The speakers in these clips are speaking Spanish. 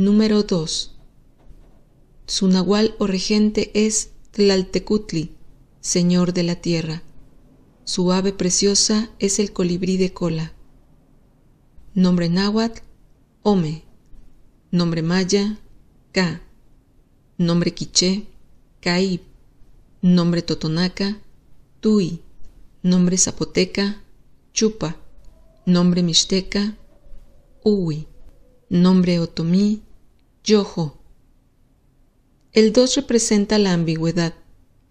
Número 2. Su nahual o regente es Tlaltecutli, señor de la tierra. Su ave preciosa es el colibrí de cola. Nombre náhuatl, Ome. Nombre maya, Ka. Nombre quiché, Caib. Nombre totonaca, Tui. Nombre zapoteca, Chupa. Nombre mixteca, Uwi. Nombre otomí, Yojo. El 2 representa la ambigüedad,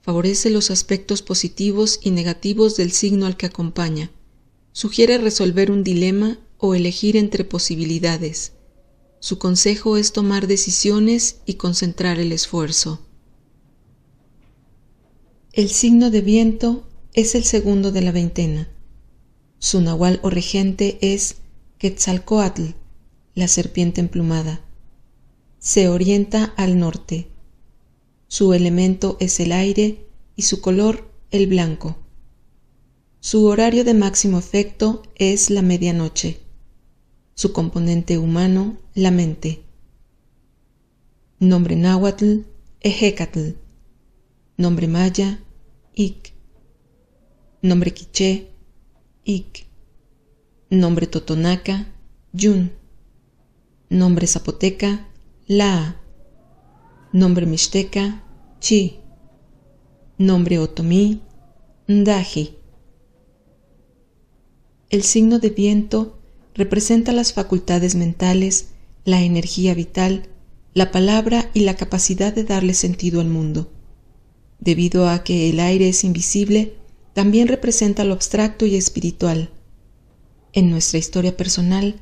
favorece los aspectos positivos y negativos del signo al que acompaña, sugiere resolver un dilema o elegir entre posibilidades. Su consejo es tomar decisiones y concentrar el esfuerzo. El signo de viento es el segundo de la veintena. Su nahual o regente es Quetzalcoatl, la serpiente emplumada se orienta al norte. Su elemento es el aire y su color el blanco. Su horario de máximo efecto es la medianoche. Su componente humano, la mente. Nombre náhuatl, Ejecatl. Nombre maya, ik. Nombre quiché, ik. Nombre totonaca, Yun. Nombre zapoteca, la. Nombre mixteca, Chi. Nombre otomí, Ndaji. El signo de viento representa las facultades mentales, la energía vital, la palabra y la capacidad de darle sentido al mundo. Debido a que el aire es invisible, también representa lo abstracto y espiritual. En nuestra historia personal,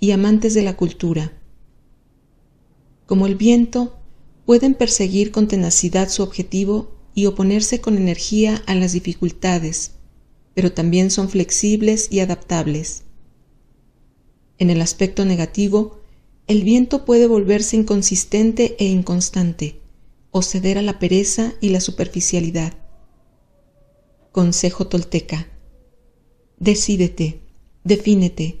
y amantes de la cultura. Como el viento, pueden perseguir con tenacidad su objetivo y oponerse con energía a las dificultades, pero también son flexibles y adaptables. En el aspecto negativo, el viento puede volverse inconsistente e inconstante, o ceder a la pereza y la superficialidad. Consejo tolteca. Decídete, defínete,